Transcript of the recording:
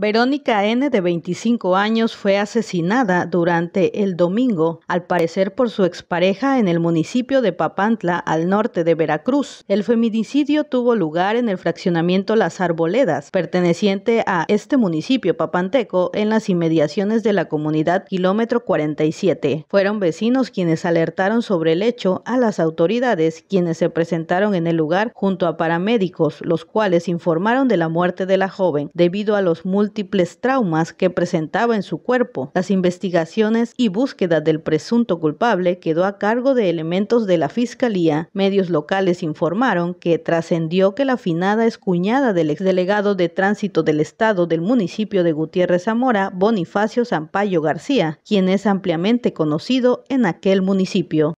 Verónica N., de 25 años, fue asesinada durante el domingo, al parecer por su expareja en el municipio de Papantla, al norte de Veracruz. El feminicidio tuvo lugar en el fraccionamiento Las Arboledas, perteneciente a este municipio papanteco, en las inmediaciones de la comunidad kilómetro 47. Fueron vecinos quienes alertaron sobre el hecho a las autoridades, quienes se presentaron en el lugar junto a paramédicos, los cuales informaron de la muerte de la joven, debido a los múltiples múltiples traumas que presentaba en su cuerpo. Las investigaciones y búsqueda del presunto culpable quedó a cargo de elementos de la fiscalía. Medios locales informaron que trascendió que la afinada es cuñada del exdelegado de tránsito del estado del municipio de Gutiérrez Zamora, Bonifacio Sampaio García, quien es ampliamente conocido en aquel municipio.